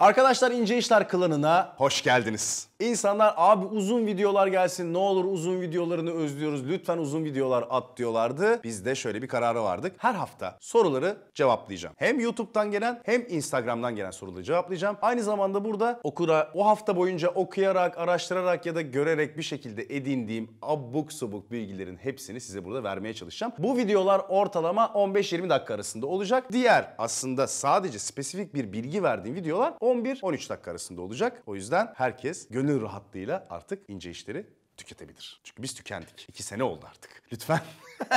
Arkadaşlar İnce İşler klanına hoş geldiniz. İnsanlar abi uzun videolar gelsin ne olur uzun videolarını özlüyoruz lütfen uzun videolar at diyorlardı. Biz de şöyle bir kararı vardık. Her hafta soruları cevaplayacağım. Hem YouTube'dan gelen hem Instagram'dan gelen soruları cevaplayacağım. Aynı zamanda burada okura o hafta boyunca okuyarak, araştırarak ya da görerek bir şekilde edindiğim abuk subuk bilgilerin hepsini size burada vermeye çalışacağım. Bu videolar ortalama 15-20 dakika arasında olacak. Diğer aslında sadece spesifik bir bilgi verdiğim videolar 11-13 dakika arasında olacak. O yüzden herkes gönül rahatlığıyla artık ince işleri tüketebilir. Çünkü biz tükendik. İki sene oldu artık. Lütfen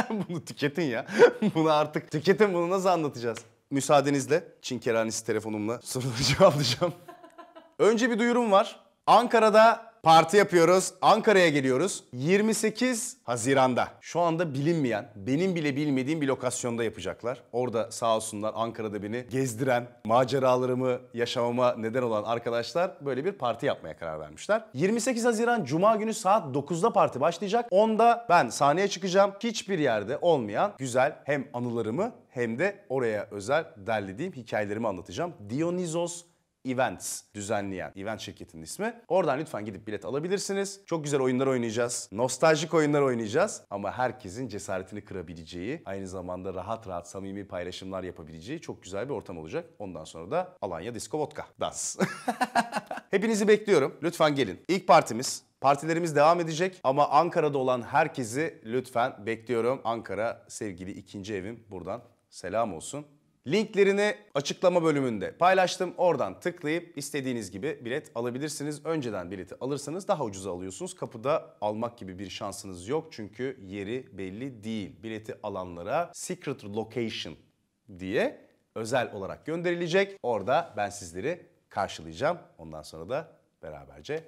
bunu tüketin ya. bunu artık tüketin bunu nasıl anlatacağız? Müsaadenizle Çin Çinkeranesi telefonumla soruları cevaplayacağım. Önce bir duyurum var. Ankara'da parti yapıyoruz. Ankara'ya geliyoruz. 28 Haziran'da. Şu anda bilinmeyen, benim bile bilmediğim bir lokasyonda yapacaklar. Orada sağ olsunlar Ankara'da beni gezdiren, maceralarımı yaşamama neden olan arkadaşlar böyle bir parti yapmaya karar vermişler. 28 Haziran Cuma günü saat 9'da parti başlayacak. 10'da ben sahneye çıkacağım. Hiçbir yerde olmayan güzel hem anılarımı hem de oraya özel derlediğim hikayelerimi anlatacağım. Dionizos. Events düzenleyen event şirketinin ismi. Oradan lütfen gidip bilet alabilirsiniz. Çok güzel oyunlar oynayacağız. Nostaljik oyunlar oynayacağız. Ama herkesin cesaretini kırabileceği, aynı zamanda rahat rahat samimi paylaşımlar yapabileceği çok güzel bir ortam olacak. Ondan sonra da Alanya Disco Vodka. Das. Hepinizi bekliyorum. Lütfen gelin. İlk partimiz Partilerimiz devam edecek ama Ankara'da olan herkesi lütfen bekliyorum. Ankara sevgili ikinci evim buradan selam olsun. Linklerini açıklama bölümünde paylaştım. Oradan tıklayıp istediğiniz gibi bilet alabilirsiniz. Önceden bileti alırsanız daha ucuz alıyorsunuz. Kapıda almak gibi bir şansınız yok çünkü yeri belli değil. Bileti alanlara secret location diye özel olarak gönderilecek. Orada ben sizleri karşılayacağım. Ondan sonra da beraberce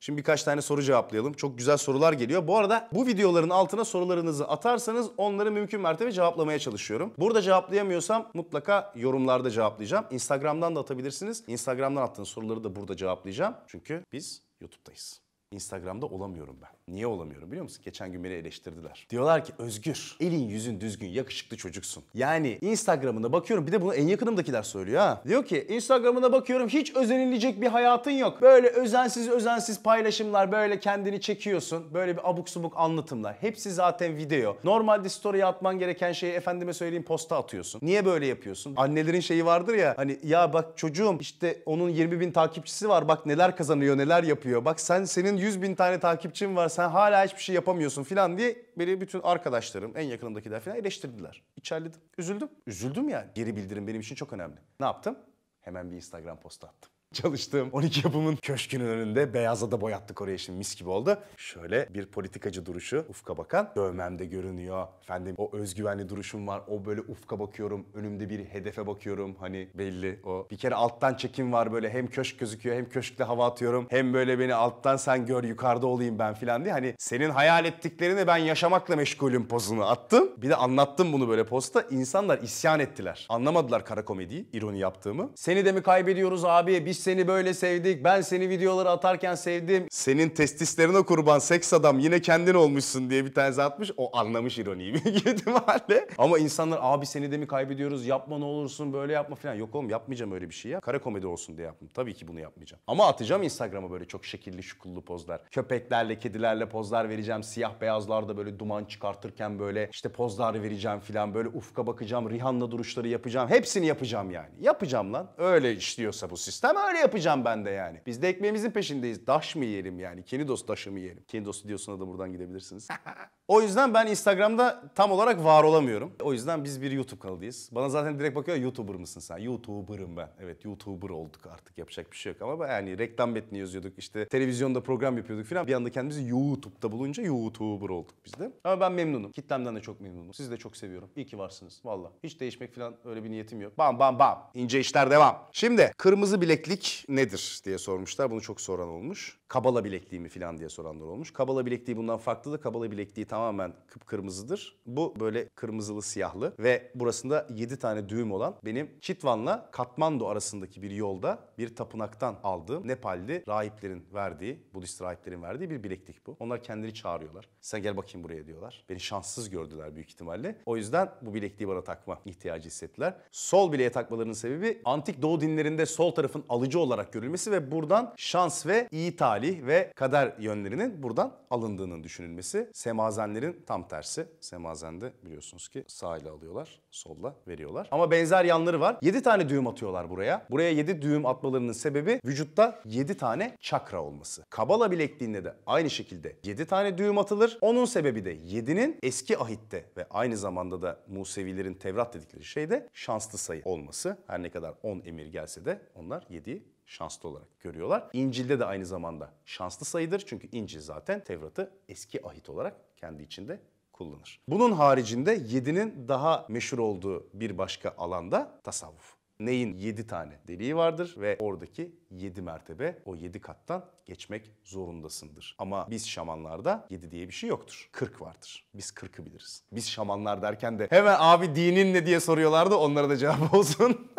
Şimdi birkaç tane soru cevaplayalım. Çok güzel sorular geliyor. Bu arada bu videoların altına sorularınızı atarsanız onları mümkün mertebe cevaplamaya çalışıyorum. Burada cevaplayamıyorsam mutlaka yorumlarda cevaplayacağım. Instagram'dan da atabilirsiniz. Instagram'dan attığınız soruları da burada cevaplayacağım. Çünkü biz YouTube'dayız. Instagram'da olamıyorum ben. Niye olamıyorum biliyor musun? Geçen gün beni eleştirdiler. Diyorlar ki Özgür elin yüzün düzgün yakışıklı çocuksun. Yani Instagram'ına bakıyorum bir de bunu en yakınımdakiler söylüyor ha. Diyor ki Instagram'ına bakıyorum hiç özenilecek bir hayatın yok. Böyle özensiz özensiz paylaşımlar böyle kendini çekiyorsun. Böyle bir abuk subuk anlatımlar. Hepsi zaten video. Normalde story atman gereken şeyi efendime söyleyeyim posta atıyorsun. Niye böyle yapıyorsun? Annelerin şeyi vardır ya hani ya bak çocuğum işte onun 20 bin takipçisi var bak neler kazanıyor neler yapıyor. Bak sen senin 100 bin tane takipçim var sen hala hiçbir şey yapamıyorsun falan diye beni bütün arkadaşlarım en yakınımdakiler falan eleştirdiler. İçerledim. Üzüldüm. Üzüldüm yani. Geri bildirim benim için çok önemli. Ne yaptım? Hemen bir Instagram postu attım çalıştığım 12 yapımın köşkünün önünde beyazla da boyattık oraya şimdi mis gibi oldu. Şöyle bir politikacı duruşu ufka bakan. dövmemde görünüyor. Efendim o özgüvenli duruşum var. O böyle ufka bakıyorum. Önümde bir hedefe bakıyorum. Hani belli o. Bir kere alttan çekim var böyle. Hem köşk gözüküyor hem köşkle hava atıyorum. Hem böyle beni alttan sen gör yukarıda olayım ben filan diye. Hani senin hayal ettiklerini ben yaşamakla meşgulüm pozunu attım. Bir de anlattım bunu böyle posta. İnsanlar isyan ettiler. Anlamadılar kara komediyi, ironi yaptığımı. Seni de mi kaybediyoruz abi? Biz biz seni böyle sevdik, ben seni videoları atarken sevdim. Senin testislerine kurban seks adam yine kendin olmuşsun diye bir tane atmış. O anlamış ironiyi büyük ihtimalle. Ama insanlar abi seni de mi kaybediyoruz, yapma ne olursun böyle yapma falan. Yok oğlum yapmayacağım öyle bir şey ya. Kara komedi olsun diye yaptım. Tabii ki bunu yapmayacağım. Ama atacağım Instagram'a böyle çok şekilli şukullu pozlar. Köpeklerle, kedilerle pozlar vereceğim. Siyah beyazlarda böyle duman çıkartırken böyle işte pozlar vereceğim falan. Böyle ufka bakacağım, Rihanna duruşları yapacağım. Hepsini yapacağım yani. Yapacağım lan. Öyle işliyorsa bu sistem Öyle yapacağım ben de yani. Biz de ekmeğimizin peşindeyiz. Daş mı yiyelim yani? Kenidos daşı mı yiyelim? Kenidos diyorsun da buradan gidebilirsiniz. O yüzden ben Instagram'da tam olarak var olamıyorum. O yüzden biz bir YouTube kanalıyız. Bana zaten direkt bakıyor YouTuber mısın sen? YouTuber'ım ben. Evet YouTuber olduk artık yapacak bir şey yok. Ama yani reklam metni yazıyorduk işte televizyonda program yapıyorduk filan. Bir anda kendimizi YouTube'da bulunca YouTuber olduk biz de. Ama ben memnunum. Kitlemden de çok memnunum. Sizi de çok seviyorum. İyi ki varsınız. Valla. Hiç değişmek filan öyle bir niyetim yok. Bam bam bam. İnce işler devam. Şimdi kırmızı bileklik nedir diye sormuşlar. Bunu çok soran olmuş. Kabala bilekliği mi filan diye soranlar olmuş. Kabala bilekliği bundan farklı da kabala bilekliği tam tamamen kıpkırmızıdır. Bu böyle kırmızılı siyahlı ve burasında 7 tane düğüm olan benim Çitvan'la Katmandu arasındaki bir yolda bir tapınaktan aldığım Nepalli rahiplerin verdiği, Budist rahiplerin verdiği bir bileklik bu. Onlar kendileri çağırıyorlar. Sen gel bakayım buraya diyorlar. Beni şanssız gördüler büyük ihtimalle. O yüzden bu bilekliği bana takma ihtiyacı hissettiler. Sol bileğe takmalarının sebebi antik doğu dinlerinde sol tarafın alıcı olarak görülmesi ve buradan şans ve iyi talih ve kader yönlerinin buradan alındığının düşünülmesi. Semazen verenlerin tam tersi. semazen de biliyorsunuz ki sağ ile alıyorlar, solla veriyorlar. Ama benzer yanları var. 7 tane düğüm atıyorlar buraya. Buraya 7 düğüm atmalarının sebebi vücutta 7 tane çakra olması. Kabala bilekliğinde de aynı şekilde 7 tane düğüm atılır. Onun sebebi de 7'nin eski ahitte ve aynı zamanda da Musevilerin Tevrat dedikleri şeyde şanslı sayı olması. Her ne kadar 10 emir gelse de onlar 7'yi şanslı olarak görüyorlar. İncil'de de aynı zamanda şanslı sayıdır. Çünkü İncil zaten Tevrat'ı eski ahit olarak kendi içinde kullanır. Bunun haricinde 7'nin daha meşhur olduğu bir başka alanda tasavvuf. Neyin 7 tane deliği vardır ve oradaki 7 mertebe o 7 kattan geçmek zorundasındır. Ama biz şamanlarda 7 diye bir şey yoktur. 40 vardır. Biz 40'ı biliriz. Biz şamanlar derken de hemen abi dinin ne diye soruyorlardı onlara da cevap olsun.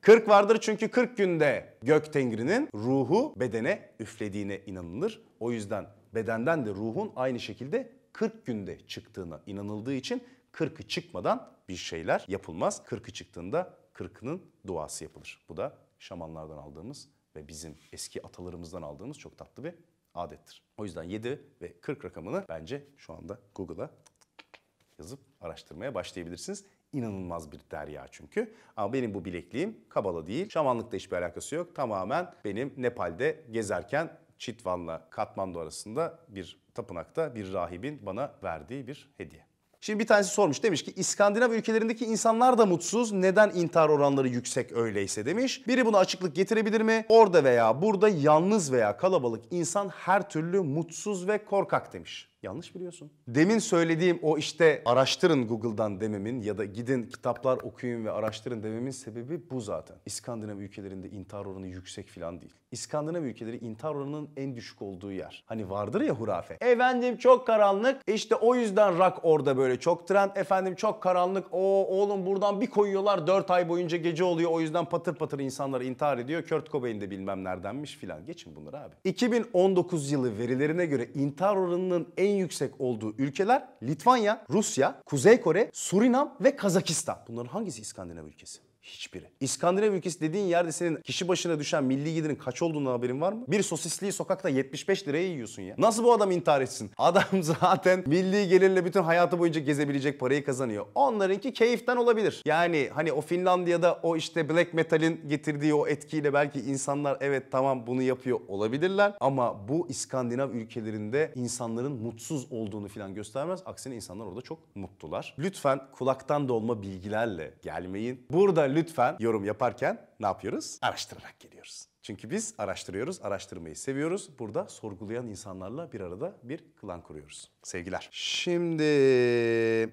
40 vardır çünkü 40 günde gök tengrinin ruhu bedene üflediğine inanılır. O yüzden bedenden de ruhun aynı şekilde 40 günde çıktığına inanıldığı için 40'ı çıkmadan bir şeyler yapılmaz. 40'ı çıktığında 40'ının duası yapılır. Bu da şamanlardan aldığımız ve bizim eski atalarımızdan aldığımız çok tatlı bir adettir. O yüzden 7 ve 40 rakamını bence şu anda Google'a yazıp araştırmaya başlayabilirsiniz. İnanılmaz bir derya çünkü. Ama benim bu bilekliğim kabala değil. şamanlıkta hiçbir alakası yok. Tamamen benim Nepal'de gezerken Çitvan'la Katmandu arasında bir tapınakta bir rahibin bana verdiği bir hediye. Şimdi bir tanesi sormuş demiş ki İskandinav ülkelerindeki insanlar da mutsuz neden intihar oranları yüksek öyleyse demiş. Biri buna açıklık getirebilir mi? Orada veya burada yalnız veya kalabalık insan her türlü mutsuz ve korkak demiş. Yanlış biliyorsun. Demin söylediğim o işte araştırın Google'dan dememin ya da gidin kitaplar okuyun ve araştırın dememin sebebi bu zaten. İskandinav ülkelerinde intihar oranı yüksek falan değil. İskandinav ülkeleri intihar oranının en düşük olduğu yer. Hani vardır ya hurafe. Efendim çok karanlık İşte o yüzden rak orada böyle çok trend. Efendim çok karanlık o oğlum buradan bir koyuyorlar 4 ay boyunca gece oluyor o yüzden patır patır insanlar intihar ediyor. Kurt Cobain de bilmem neredenmiş filan. Geçin bunları abi. 2019 yılı verilerine göre intihar oranının en en yüksek olduğu ülkeler Litvanya, Rusya, Kuzey Kore, Surinam ve Kazakistan. Bunların hangisi İskandinav ülkesi? Hiçbiri. İskandinav ülkesi dediğin yerde senin kişi başına düşen milli gelirin kaç olduğunu haberin var mı? Bir sosisliği sokakta 75 liraya yiyorsun ya. Nasıl bu adam intihar etsin? Adam zaten milli gelirle bütün hayatı boyunca gezebilecek parayı kazanıyor. Onlarınki keyiften olabilir. Yani hani o Finlandiya'da o işte black metal'in getirdiği o etkiyle belki insanlar evet tamam bunu yapıyor olabilirler. Ama bu İskandinav ülkelerinde insanların mutsuz olduğunu falan göstermez. Aksine insanlar orada çok mutlular. Lütfen kulaktan dolma bilgilerle gelmeyin. Burada lütfen yorum yaparken ne yapıyoruz? Araştırarak geliyoruz. Çünkü biz araştırıyoruz, araştırmayı seviyoruz. Burada sorgulayan insanlarla bir arada bir klan kuruyoruz. Sevgiler. Şimdi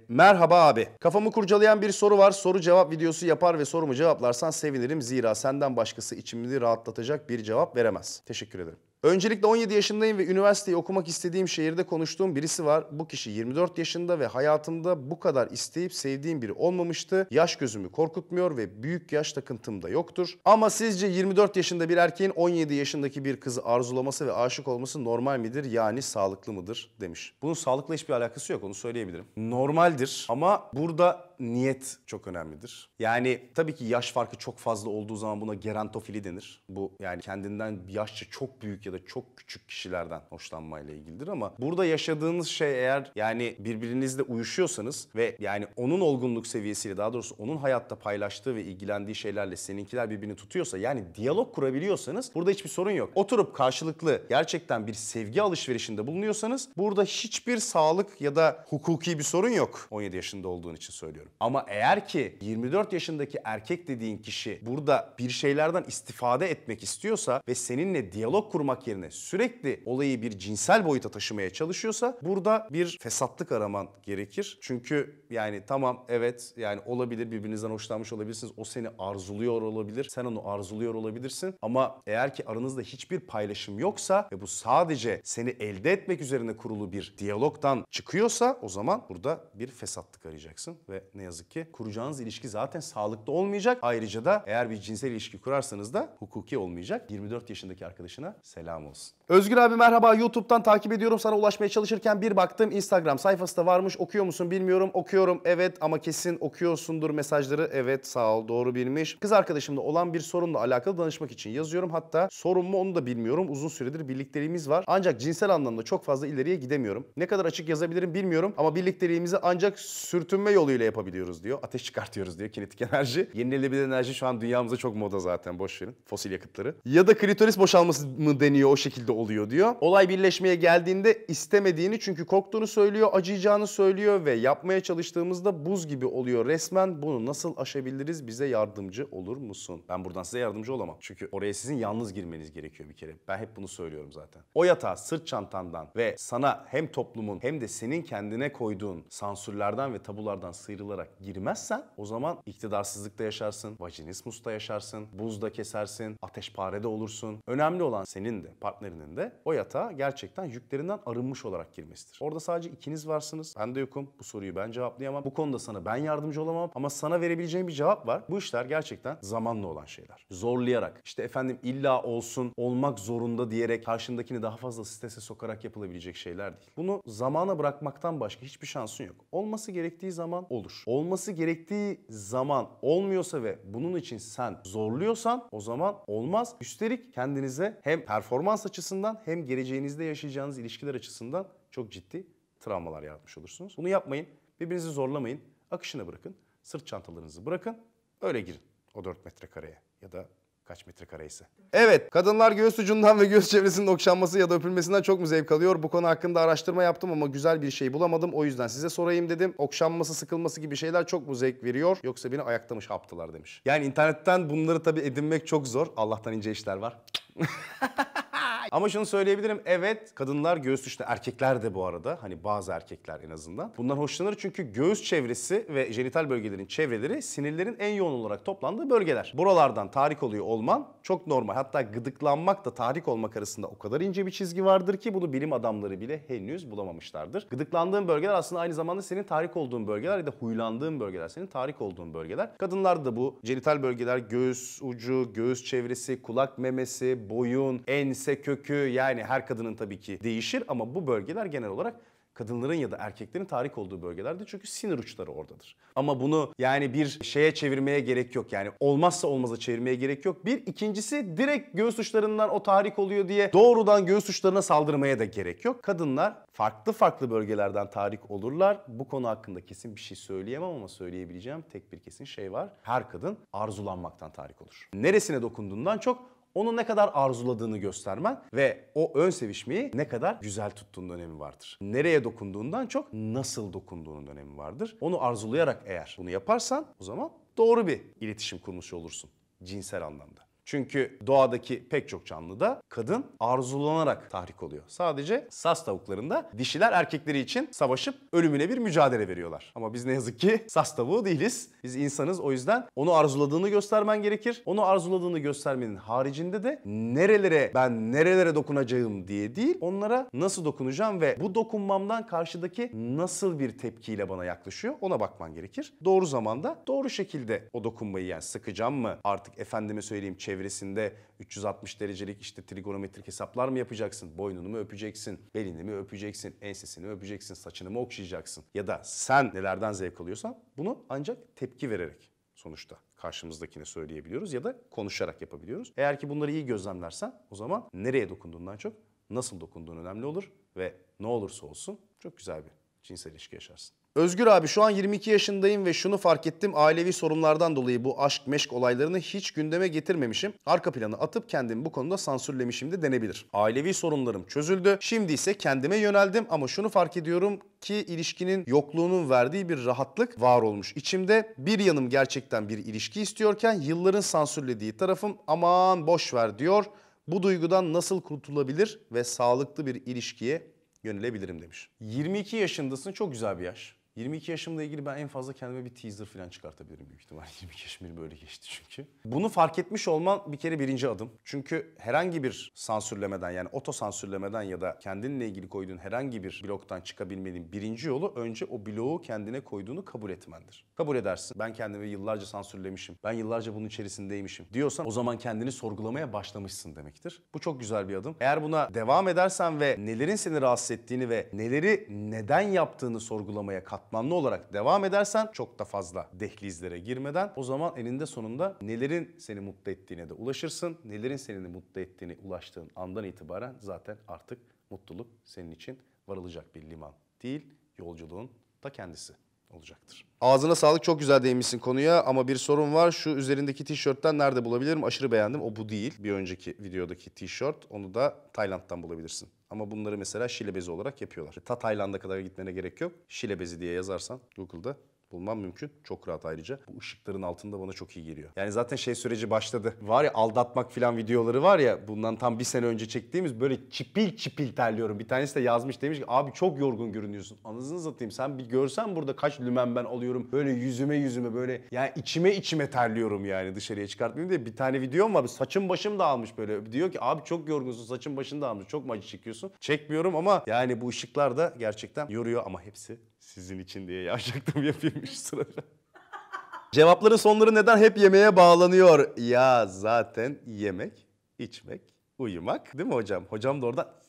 merhaba abi. Kafamı kurcalayan bir soru var. Soru cevap videosu yapar ve sorumu cevaplarsan sevinirim. Zira senden başkası içimi rahatlatacak bir cevap veremez. Teşekkür ederim. Öncelikle 17 yaşındayım ve üniversiteyi okumak istediğim şehirde konuştuğum birisi var. Bu kişi 24 yaşında ve hayatımda bu kadar isteyip sevdiğim biri olmamıştı. Yaş gözümü korkutmuyor ve büyük yaş takıntım da yoktur. Ama sizce 24 yaşında bir erkeğin 17 yaşındaki bir kızı arzulaması ve aşık olması normal midir? Yani sağlıklı mıdır? demiş. Bunun sağlıkla hiçbir alakası yok onu söyleyebilirim. Normaldir ama burada niyet çok önemlidir. Yani tabii ki yaş farkı çok fazla olduğu zaman buna gerantofili denir. Bu yani kendinden yaşça çok büyük ya da çok küçük kişilerden hoşlanmayla ilgilidir ama burada yaşadığınız şey eğer yani birbirinizle uyuşuyorsanız ve yani onun olgunluk seviyesiyle daha doğrusu onun hayatta paylaştığı ve ilgilendiği şeylerle seninkiler birbirini tutuyorsa yani diyalog kurabiliyorsanız burada hiçbir sorun yok. Oturup karşılıklı gerçekten bir sevgi alışverişinde bulunuyorsanız burada hiçbir sağlık ya da hukuki bir sorun yok 17 yaşında olduğun için söylüyorum söylüyorum. Ama eğer ki 24 yaşındaki erkek dediğin kişi burada bir şeylerden istifade etmek istiyorsa ve seninle diyalog kurmak yerine sürekli olayı bir cinsel boyuta taşımaya çalışıyorsa burada bir fesatlık araman gerekir. Çünkü yani tamam evet yani olabilir birbirinizden hoşlanmış olabilirsiniz. O seni arzuluyor olabilir. Sen onu arzuluyor olabilirsin. Ama eğer ki aranızda hiçbir paylaşım yoksa ve bu sadece seni elde etmek üzerine kurulu bir diyalogdan çıkıyorsa o zaman burada bir fesatlık arayacaksın ve ne yazık ki. Kuracağınız ilişki zaten sağlıklı olmayacak. Ayrıca da eğer bir cinsel ilişki kurarsanız da hukuki olmayacak. 24 yaşındaki arkadaşına selam olsun. Özgür abi merhaba YouTube'dan takip ediyorum sana ulaşmaya çalışırken bir baktım Instagram sayfası da varmış okuyor musun bilmiyorum okuyorum evet ama kesin okuyorsundur mesajları evet sağ ol doğru bilmiş. Kız arkadaşımla olan bir sorunla alakalı danışmak için yazıyorum hatta sorun mu onu da bilmiyorum uzun süredir birlikteliğimiz var ancak cinsel anlamda çok fazla ileriye gidemiyorum. Ne kadar açık yazabilirim bilmiyorum ama birlikteliğimizi ancak sürtünme yoluyla yapabilirim yapabiliyoruz diyor. Ateş çıkartıyoruz diyor kinetik enerji. Yenilenebilir enerji şu an dünyamızda çok moda zaten boş verin. Fosil yakıtları. Ya da klitoris boşalması mı deniyor o şekilde oluyor diyor. Olay birleşmeye geldiğinde istemediğini çünkü korktuğunu söylüyor, acıyacağını söylüyor ve yapmaya çalıştığımızda buz gibi oluyor resmen. Bunu nasıl aşabiliriz? Bize yardımcı olur musun? Ben buradan size yardımcı olamam. Çünkü oraya sizin yalnız girmeniz gerekiyor bir kere. Ben hep bunu söylüyorum zaten. O yatağa sırt çantandan ve sana hem toplumun hem de senin kendine koyduğun sansürlerden ve tabulardan sıyrılarak olarak girmezsen o zaman iktidarsızlıkta yaşarsın, vajinismusta yaşarsın, buzda kesersin, ateşparede olursun. Önemli olan senin de partnerinin de o yatağa gerçekten yüklerinden arınmış olarak girmesidir. Orada sadece ikiniz varsınız. Ben de yokum. Bu soruyu ben cevaplayamam. Bu konuda sana ben yardımcı olamam ama sana verebileceğim bir cevap var. Bu işler gerçekten zamanla olan şeyler. Zorlayarak işte efendim illa olsun olmak zorunda diyerek karşındakini daha fazla strese sokarak yapılabilecek şeyler değil. Bunu zamana bırakmaktan başka hiçbir şansın yok. Olması gerektiği zaman olur. Olması gerektiği zaman olmuyorsa ve bunun için sen zorluyorsan o zaman olmaz. Üstelik kendinize hem performans açısından hem geleceğinizde yaşayacağınız ilişkiler açısından çok ciddi travmalar yaratmış olursunuz. Bunu yapmayın. Birbirinizi zorlamayın. Akışına bırakın. Sırt çantalarınızı bırakın. Öyle girin o 4 metrekareye ya da kaç metrekare ise. Evet, kadınlar göğüs ucundan ve göğüs çevresinin okşanması ya da öpülmesinden çok mu zevk alıyor? Bu konu hakkında araştırma yaptım ama güzel bir şey bulamadım. O yüzden size sorayım dedim. Okşanması, sıkılması gibi şeyler çok mu zevk veriyor? Yoksa beni ayakta mı şaptılar demiş. Yani internetten bunları tabii edinmek çok zor. Allah'tan ince işler var. Ama şunu söyleyebilirim. Evet kadınlar göğüs dışında erkekler de bu arada. Hani bazı erkekler en azından. bunlar hoşlanır çünkü göğüs çevresi ve jenital bölgelerin çevreleri sinirlerin en yoğun olarak toplandığı bölgeler. Buralardan tahrik oluyor olman çok normal. Hatta gıdıklanmak da tahrik olmak arasında o kadar ince bir çizgi vardır ki bunu bilim adamları bile henüz bulamamışlardır. Gıdıklandığın bölgeler aslında aynı zamanda senin tahrik olduğun bölgeler ya da huylandığın bölgeler, senin tahrik olduğun bölgeler. Kadınlarda da bu jenital bölgeler, göğüs ucu, göğüs çevresi, kulak memesi, boyun, ense, kök kökü yani her kadının tabii ki değişir ama bu bölgeler genel olarak kadınların ya da erkeklerin tahrik olduğu bölgelerde çünkü sinir uçları oradadır. Ama bunu yani bir şeye çevirmeye gerek yok. Yani olmazsa olmaza çevirmeye gerek yok. Bir ikincisi direkt göğüs uçlarından o tahrik oluyor diye doğrudan göğüs uçlarına saldırmaya da gerek yok. Kadınlar farklı farklı bölgelerden tahrik olurlar. Bu konu hakkında kesin bir şey söyleyemem ama söyleyebileceğim tek bir kesin şey var. Her kadın arzulanmaktan tahrik olur. Neresine dokunduğundan çok onu ne kadar arzuladığını göstermen ve o ön sevişmeyi ne kadar güzel tuttuğunun önemi vardır. Nereye dokunduğundan çok nasıl dokunduğunun önemi vardır. Onu arzulayarak eğer bunu yaparsan o zaman doğru bir iletişim kurmuş olursun cinsel anlamda. Çünkü doğadaki pek çok canlıda kadın arzulanarak tahrik oluyor. Sadece sas tavuklarında dişiler erkekleri için savaşıp ölümüne bir mücadele veriyorlar. Ama biz ne yazık ki sas tavuğu değiliz. Biz insanız o yüzden onu arzuladığını göstermen gerekir. Onu arzuladığını göstermenin haricinde de nerelere ben nerelere dokunacağım diye değil onlara nasıl dokunacağım ve bu dokunmamdan karşıdaki nasıl bir tepkiyle bana yaklaşıyor ona bakman gerekir. Doğru zamanda doğru şekilde o dokunmayı yani sıkacağım mı artık efendime söyleyeyim çevir çevresinde 360 derecelik işte trigonometrik hesaplar mı yapacaksın? Boynunu mu öpeceksin? Belini mi öpeceksin? Ensesini mi öpeceksin? Saçını mı okşayacaksın? Ya da sen nelerden zevk alıyorsan bunu ancak tepki vererek sonuçta karşımızdakine söyleyebiliyoruz ya da konuşarak yapabiliyoruz. Eğer ki bunları iyi gözlemlersen o zaman nereye dokunduğundan çok nasıl dokunduğun önemli olur ve ne olursa olsun çok güzel bir cinsel ilişki yaşarsın. Özgür abi şu an 22 yaşındayım ve şunu fark ettim. Ailevi sorunlardan dolayı bu aşk meşk olaylarını hiç gündeme getirmemişim. Arka planı atıp kendimi bu konuda sansürlemişim de denebilir. Ailevi sorunlarım çözüldü. Şimdi ise kendime yöneldim ama şunu fark ediyorum ki ilişkinin yokluğunun verdiği bir rahatlık var olmuş. İçimde bir yanım gerçekten bir ilişki istiyorken yılların sansürlediği tarafım aman boş ver diyor. Bu duygudan nasıl kurtulabilir ve sağlıklı bir ilişkiye yönelebilirim demiş. 22 yaşındasın çok güzel bir yaş. 22 yaşımla ilgili ben en fazla kendime bir teaser falan çıkartabilirim büyük ihtimal. 22 yaşım benim böyle geçti çünkü. Bunu fark etmiş olman bir kere birinci adım. Çünkü herhangi bir sansürlemeden yani oto sansürlemeden ya da kendinle ilgili koyduğun herhangi bir bloktan çıkabilmenin birinci yolu önce o bloğu kendine koyduğunu kabul etmendir. Kabul edersin. Ben kendimi yıllarca sansürlemişim. Ben yıllarca bunun içerisindeymişim diyorsan o zaman kendini sorgulamaya başlamışsın demektir. Bu çok güzel bir adım. Eğer buna devam edersen ve nelerin seni rahatsız ettiğini ve neleri neden yaptığını sorgulamaya kalk katmanlı olarak devam edersen çok da fazla dehlizlere girmeden o zaman elinde sonunda nelerin seni mutlu ettiğine de ulaşırsın. Nelerin seni mutlu ettiğini ulaştığın andan itibaren zaten artık mutluluk senin için varılacak bir liman değil, yolculuğun da kendisi olacaktır. Ağzına sağlık çok güzel değmişsin konuya ama bir sorun var. Şu üzerindeki tişörtten nerede bulabilirim? Aşırı beğendim. O bu değil. Bir önceki videodaki tişört. Onu da Tayland'dan bulabilirsin. Ama bunları mesela şile bezi olarak yapıyorlar. Ta Tayland'a kadar gitmene gerek yok. Şile bezi diye yazarsan Google'da bulmam mümkün. Çok rahat ayrıca. Bu ışıkların altında bana çok iyi geliyor. Yani zaten şey süreci başladı. Var ya aldatmak filan videoları var ya bundan tam bir sene önce çektiğimiz böyle çipil çipil terliyorum. Bir tanesi de yazmış demiş ki abi çok yorgun görünüyorsun. Anasını satayım sen bir görsen burada kaç lümen ben alıyorum. Böyle yüzüme yüzüme böyle yani içime içime terliyorum yani dışarıya çıkartmayayım diye. Bir tane videom var saçım başım dağılmış böyle. Diyor ki abi çok yorgunsun saçın başın dağılmış çok mu acı çekiyorsun? Çekmiyorum ama yani bu ışıklar da gerçekten yoruyor ama hepsi sizin için diye yavşaklığımı yapayım şu sırada. Cevapların sonları neden hep yemeğe bağlanıyor? Ya zaten yemek, içmek, uyumak değil mi hocam? Hocam da orada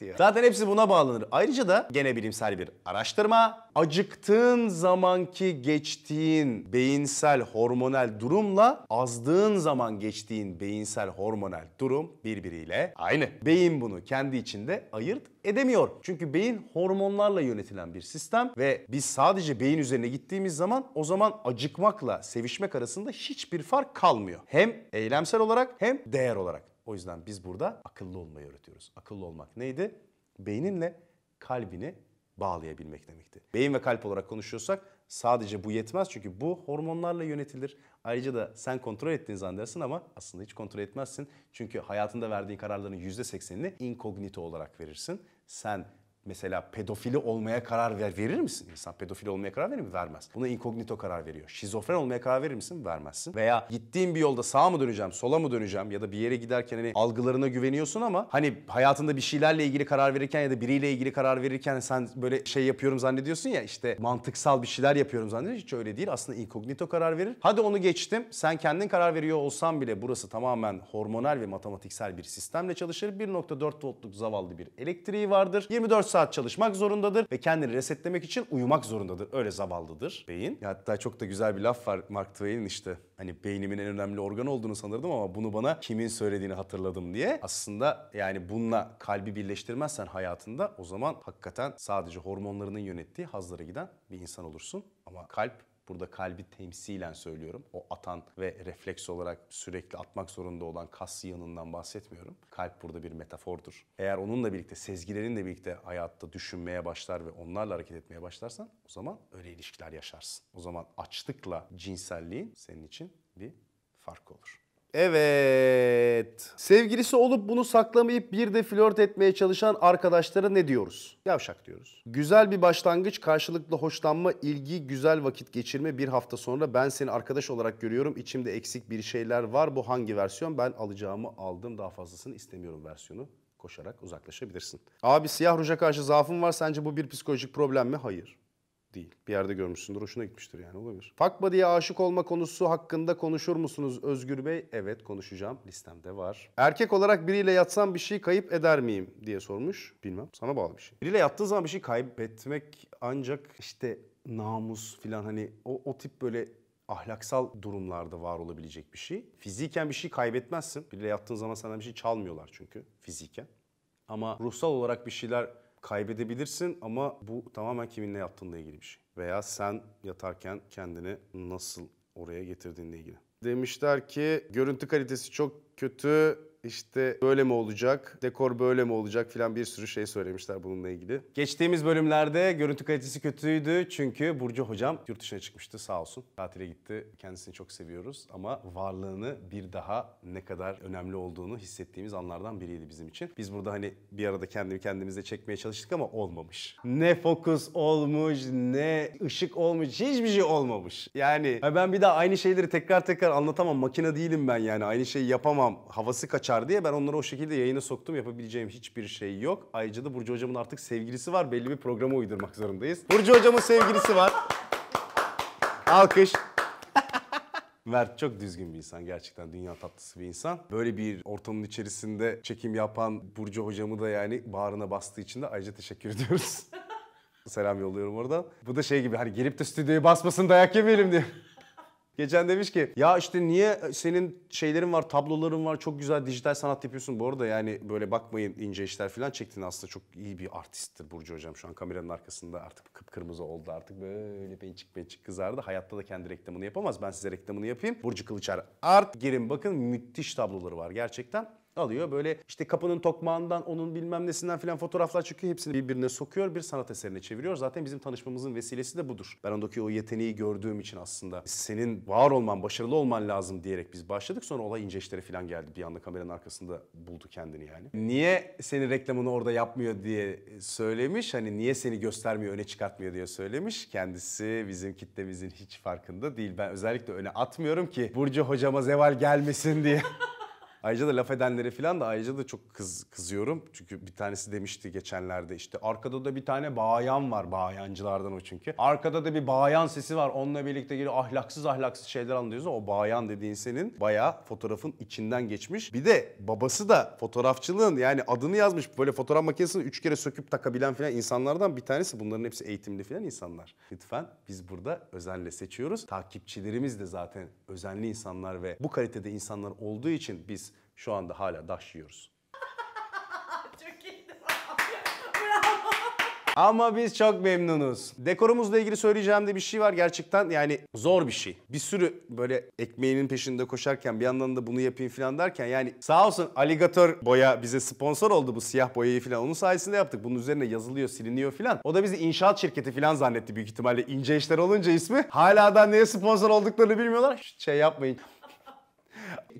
diyor. Zaten hepsi buna bağlanır. Ayrıca da gene bilimsel bir araştırma. Acıktığın zamanki geçtiğin beyinsel hormonal durumla azdığın zaman geçtiğin beyinsel hormonal durum birbiriyle aynı. Beyin bunu kendi içinde ayırt edemiyor. Çünkü beyin hormonlarla yönetilen bir sistem ve biz sadece beyin üzerine gittiğimiz zaman o zaman acıkmakla sevişmek arasında hiçbir fark kalmıyor. Hem eylemsel olarak hem değer olarak. O yüzden biz burada akıllı olmayı öğretiyoruz. Akıllı olmak neydi? Beyninle kalbini bağlayabilmek demekti. Beyin ve kalp olarak konuşuyorsak sadece bu yetmez çünkü bu hormonlarla yönetilir. Ayrıca da sen kontrol ettiğini zannedersin ama aslında hiç kontrol etmezsin. Çünkü hayatında verdiğin kararların %80'ini inkognito olarak verirsin. Sen mesela pedofili olmaya karar ver, verir misin? İnsan Pedofili olmaya karar verir mi? Vermez. Buna inkognito karar veriyor. Şizofren olmaya karar verir misin? Vermezsin. Veya gittiğin bir yolda sağa mı döneceğim, sola mı döneceğim ya da bir yere giderken hani algılarına güveniyorsun ama hani hayatında bir şeylerle ilgili karar verirken ya da biriyle ilgili karar verirken sen böyle şey yapıyorum zannediyorsun ya işte mantıksal bir şeyler yapıyorum zannediyorsun. Hiç öyle değil. Aslında inkognito karar verir. Hadi onu geçtim. Sen kendin karar veriyor olsan bile burası tamamen hormonal ve matematiksel bir sistemle çalışır. 1.4 voltluk zavallı bir elektriği vardır. 24 saat saat çalışmak zorundadır ve kendini resetlemek için uyumak zorundadır. Öyle zavallıdır beyin. Hatta çok da güzel bir laf var Mark Twain'in işte. Hani beynimin en önemli organı olduğunu sanırdım ama bunu bana kimin söylediğini hatırladım diye. Aslında yani bununla kalbi birleştirmezsen hayatında o zaman hakikaten sadece hormonlarının yönettiği hazlara giden bir insan olursun. Ama kalp Burada kalbi temsilen söylüyorum. O atan ve refleks olarak sürekli atmak zorunda olan kas yanından bahsetmiyorum. Kalp burada bir metafordur. Eğer onunla birlikte, sezgilerinle birlikte hayatta düşünmeye başlar ve onlarla hareket etmeye başlarsan o zaman öyle ilişkiler yaşarsın. O zaman açlıkla cinselliğin senin için bir fark olur. Evet. Sevgilisi olup bunu saklamayıp bir de flört etmeye çalışan arkadaşlara ne diyoruz? Yavşak diyoruz. Güzel bir başlangıç, karşılıklı hoşlanma, ilgi, güzel vakit geçirme bir hafta sonra ben seni arkadaş olarak görüyorum. İçimde eksik bir şeyler var. Bu hangi versiyon? Ben alacağımı aldım. Daha fazlasını istemiyorum versiyonu koşarak uzaklaşabilirsin. Abi siyah ruja karşı zaafın var. Sence bu bir psikolojik problem mi? Hayır değil. Bir yerde görmüşsündür, hoşuna gitmiştir yani olabilir. Fuck Buddy'ye aşık olma konusu hakkında konuşur musunuz Özgür Bey? Evet konuşacağım, listemde var. Erkek olarak biriyle yatsam bir şey kayıp eder miyim diye sormuş. Bilmem, sana bağlı bir şey. Biriyle yattığı zaman bir şey kaybetmek ancak işte namus filan hani o, o tip böyle ahlaksal durumlarda var olabilecek bir şey. Fiziken bir şey kaybetmezsin. Biriyle yattığın zaman senden bir şey çalmıyorlar çünkü fiziken. Ama ruhsal olarak bir şeyler kaybedebilirsin ama bu tamamen kiminle yaptığınla ilgili bir şey. Veya sen yatarken kendini nasıl oraya getirdiğinle ilgili. Demişler ki görüntü kalitesi çok kötü, işte böyle mi olacak, dekor böyle mi olacak filan bir sürü şey söylemişler bununla ilgili. Geçtiğimiz bölümlerde görüntü kalitesi kötüydü çünkü Burcu hocam yurt dışına çıkmıştı sağ olsun. Tatile gitti, kendisini çok seviyoruz ama varlığını bir daha ne kadar önemli olduğunu hissettiğimiz anlardan biriydi bizim için. Biz burada hani bir arada kendimi kendimize çekmeye çalıştık ama olmamış. Ne fokus olmuş, ne ışık olmuş, hiçbir şey olmamış. Yani ben bir daha aynı şeyleri tekrar tekrar anlatamam, makine değilim ben yani aynı şeyi yapamam, havası kaçar kaçar diye ben onları o şekilde yayına soktum. Yapabileceğim hiçbir şey yok. Ayrıca da Burcu hocamın artık sevgilisi var. Belli bir programa uydurmak zorundayız. Burcu hocamın sevgilisi var. Alkış. Mert çok düzgün bir insan gerçekten dünya tatlısı bir insan. Böyle bir ortamın içerisinde çekim yapan Burcu hocamı da yani bağrına bastığı için de ayrıca teşekkür ediyoruz. Selam yolluyorum orada Bu da şey gibi hani gelip de stüdyoya basmasın dayak yemeyelim diye. Geçen demiş ki ya işte niye senin şeylerin var, tabloların var, çok güzel dijital sanat yapıyorsun. Bu arada yani böyle bakmayın ince işler falan çektin aslında çok iyi bir artisttir Burcu Hocam. Şu an kameranın arkasında artık kıpkırmızı oldu artık böyle pencik pencik kızardı. Hayatta da kendi reklamını yapamaz. Ben size reklamını yapayım. Burcu Kılıçar Art girin bakın müthiş tabloları var gerçekten alıyor. Böyle işte kapının tokmağından onun bilmem nesinden filan fotoğraflar çıkıyor. Hepsini birbirine sokuyor. Bir sanat eserine çeviriyor. Zaten bizim tanışmamızın vesilesi de budur. Ben ondaki o yeteneği gördüğüm için aslında senin var olman, başarılı olman lazım diyerek biz başladık. Sonra olay ince işlere filan geldi. Bir anda kameranın arkasında buldu kendini yani. Niye senin reklamını orada yapmıyor diye söylemiş. Hani niye seni göstermiyor, öne çıkartmıyor diye söylemiş. Kendisi bizim kitlemizin hiç farkında değil. Ben özellikle öne atmıyorum ki Burcu hocama zeval gelmesin diye. Ayrıca da laf edenleri falan da ayrıca da çok kız kızıyorum. Çünkü bir tanesi demişti geçenlerde işte arkada da bir tane bayan var bayancılardan o çünkü. Arkada da bir bayan sesi var onunla birlikte geliyor ahlaksız ahlaksız şeyler anlıyoruz. O bayan dediğin senin bayağı fotoğrafın içinden geçmiş. Bir de babası da fotoğrafçılığın yani adını yazmış böyle fotoğraf makinesini üç kere söküp takabilen falan insanlardan bir tanesi. Bunların hepsi eğitimli falan insanlar. Lütfen biz burada özenle seçiyoruz. Takipçilerimiz de zaten özenli insanlar ve bu kalitede insanlar olduğu için biz şu anda hala daş Çok iyiydi. Bravo. Ama biz çok memnunuz. Dekorumuzla ilgili söyleyeceğim de bir şey var gerçekten yani zor bir şey. Bir sürü böyle ekmeğinin peşinde koşarken bir yandan da bunu yapayım falan derken yani sağ olsun Alligator Boya bize sponsor oldu bu siyah boyayı falan. Onun sayesinde yaptık. Bunun üzerine yazılıyor, siliniyor falan. O da bizi inşaat şirketi falan zannetti büyük ihtimalle ince işler olunca ismi. Hala da neye sponsor olduklarını bilmiyorlar. Hiç şey yapmayın.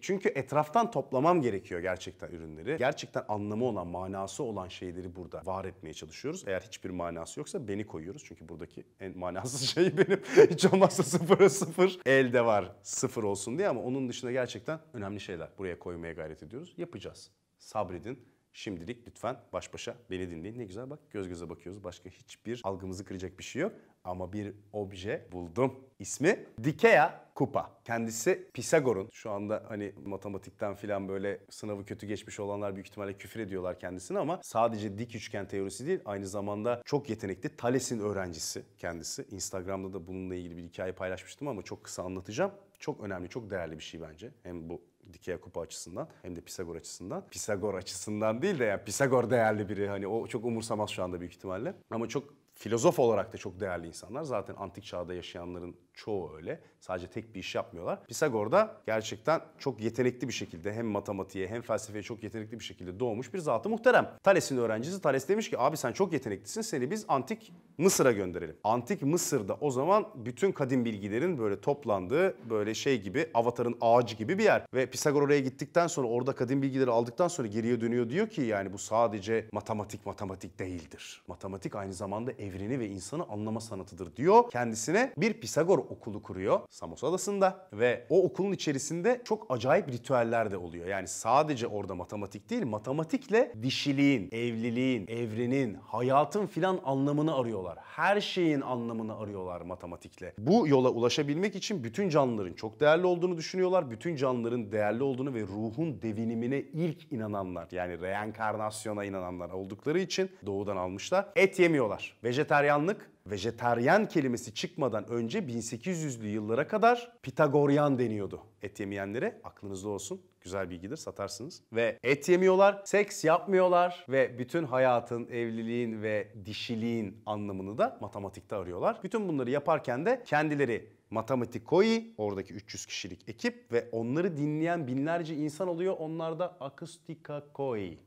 Çünkü etraftan toplamam gerekiyor gerçekten ürünleri. Gerçekten anlamı olan, manası olan şeyleri burada var etmeye çalışıyoruz. Eğer hiçbir manası yoksa beni koyuyoruz. Çünkü buradaki en manasız şey benim. Hiç olmazsa sıfıra sıfır. Elde var sıfır olsun diye ama onun dışında gerçekten önemli şeyler buraya koymaya gayret ediyoruz. Yapacağız. Sabredin. Şimdilik lütfen baş başa beni dinleyin. Ne güzel bak göz göze bakıyoruz. Başka hiçbir algımızı kıracak bir şey yok. Ama bir obje buldum. İsmi Dikea Kupa. Kendisi Pisagor'un şu anda hani matematikten filan böyle sınavı kötü geçmiş olanlar büyük ihtimalle küfür ediyorlar kendisine ama sadece dik üçgen teorisi değil aynı zamanda çok yetenekli Thales'in öğrencisi kendisi. Instagram'da da bununla ilgili bir hikaye paylaşmıştım ama çok kısa anlatacağım. Çok önemli, çok değerli bir şey bence. Hem bu Dikea kupa açısından hem de Pisagor açısından. Pisagor açısından değil de yani Pisagor değerli biri hani o çok umursamaz şu anda büyük ihtimalle. Ama çok filozof olarak da çok değerli insanlar. Zaten antik çağda yaşayanların Çoğu öyle. Sadece tek bir iş yapmıyorlar. Pisagor da gerçekten çok yetenekli bir şekilde hem matematiğe hem felsefeye çok yetenekli bir şekilde doğmuş bir zatı muhterem. Thales'in öğrencisi Thales demiş ki abi sen çok yeteneklisin seni biz antik Mısır'a gönderelim. Antik Mısır'da o zaman bütün kadim bilgilerin böyle toplandığı böyle şey gibi avatarın ağacı gibi bir yer. Ve Pisagor oraya gittikten sonra orada kadim bilgileri aldıktan sonra geriye dönüyor diyor ki yani bu sadece matematik matematik değildir. Matematik aynı zamanda evreni ve insanı anlama sanatıdır diyor. Kendisine bir Pisagor okulu kuruyor Samos Adası'nda ve o okulun içerisinde çok acayip ritüeller de oluyor. Yani sadece orada matematik değil, matematikle dişiliğin, evliliğin, evrenin, hayatın filan anlamını arıyorlar. Her şeyin anlamını arıyorlar matematikle. Bu yola ulaşabilmek için bütün canlıların çok değerli olduğunu düşünüyorlar. Bütün canlıların değerli olduğunu ve ruhun devinimine ilk inananlar yani reenkarnasyona inananlar oldukları için doğudan almışlar. Et yemiyorlar. Vejeteryanlık vejeteryan kelimesi çıkmadan önce 1800'lü yıllara kadar Pitagoryan deniyordu et yemeyenlere. Aklınızda olsun. Güzel bilgidir satarsınız. Ve et yemiyorlar, seks yapmıyorlar ve bütün hayatın, evliliğin ve dişiliğin anlamını da matematikte arıyorlar. Bütün bunları yaparken de kendileri Matematikoi, oradaki 300 kişilik ekip ve onları dinleyen binlerce insan oluyor. Onlar da Akustikakoi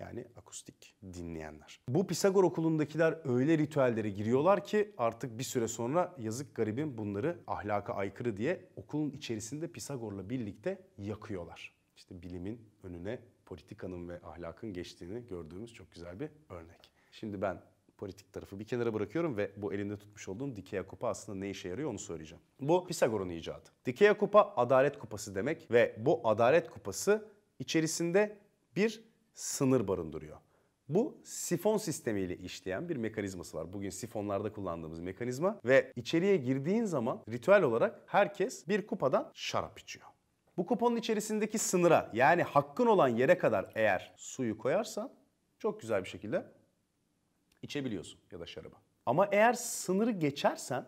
yani akustik dinleyenler. Bu Pisagor okulundakiler öyle ritüellere giriyorlar ki artık bir süre sonra yazık garibim bunları ahlaka aykırı diye okulun içerisinde Pisagor'la birlikte yakıyorlar. İşte bilimin önüne politikanın ve ahlakın geçtiğini gördüğümüz çok güzel bir örnek. Şimdi ben politik tarafı bir kenara bırakıyorum ve bu elinde tutmuş olduğum dikey kupa aslında ne işe yarıyor onu söyleyeceğim. Bu Pisagor'un icadı. Dikey kupa adalet kupası demek ve bu adalet kupası içerisinde bir sınır barındırıyor. Bu sifon sistemiyle işleyen bir mekanizması var. Bugün sifonlarda kullandığımız mekanizma ve içeriye girdiğin zaman ritüel olarak herkes bir kupadan şarap içiyor. Bu kuponun içerisindeki sınıra yani hakkın olan yere kadar eğer suyu koyarsan çok güzel bir şekilde içebiliyorsun ya da şarabı. Ama eğer sınırı geçersen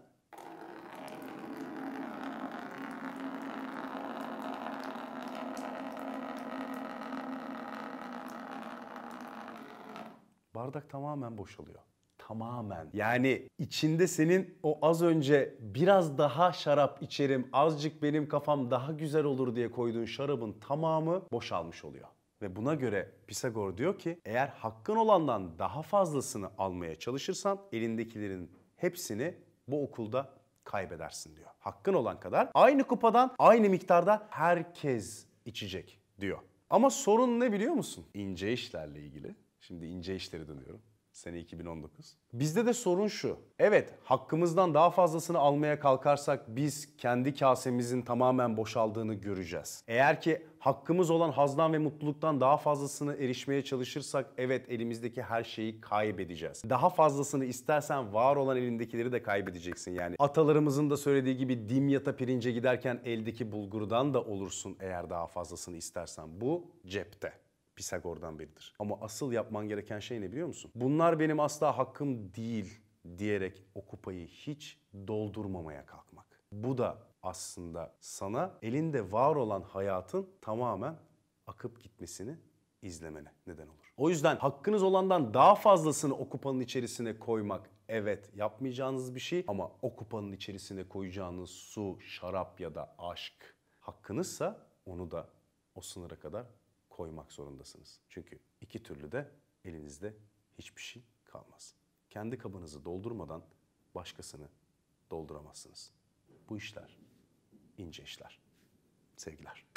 bardak tamamen boşalıyor. Tamamen. Yani içinde senin o az önce biraz daha şarap içerim, azıcık benim kafam daha güzel olur diye koyduğun şarabın tamamı boşalmış oluyor. Ve buna göre Pisagor diyor ki eğer hakkın olandan daha fazlasını almaya çalışırsan elindekilerin hepsini bu okulda kaybedersin diyor. Hakkın olan kadar aynı kupadan aynı miktarda herkes içecek diyor. Ama sorun ne biliyor musun? İnce işlerle ilgili Şimdi ince işleri dönüyorum. Sene 2019. Bizde de sorun şu. Evet hakkımızdan daha fazlasını almaya kalkarsak biz kendi kasemizin tamamen boşaldığını göreceğiz. Eğer ki hakkımız olan hazdan ve mutluluktan daha fazlasını erişmeye çalışırsak evet elimizdeki her şeyi kaybedeceğiz. Daha fazlasını istersen var olan elindekileri de kaybedeceksin yani. Atalarımızın da söylediği gibi dimyata pirince giderken eldeki bulgurdan da olursun eğer daha fazlasını istersen. Bu cepte. Pisagor'dan biridir. Ama asıl yapman gereken şey ne biliyor musun? Bunlar benim asla hakkım değil diyerek o kupayı hiç doldurmamaya kalkmak. Bu da aslında sana elinde var olan hayatın tamamen akıp gitmesini izlemene neden olur. O yüzden hakkınız olandan daha fazlasını o kupanın içerisine koymak evet yapmayacağınız bir şey ama o kupanın içerisine koyacağınız su, şarap ya da aşk hakkınızsa onu da o sınıra kadar koymak zorundasınız. Çünkü iki türlü de elinizde hiçbir şey kalmaz. Kendi kabınızı doldurmadan başkasını dolduramazsınız. Bu işler ince işler. Sevgiler.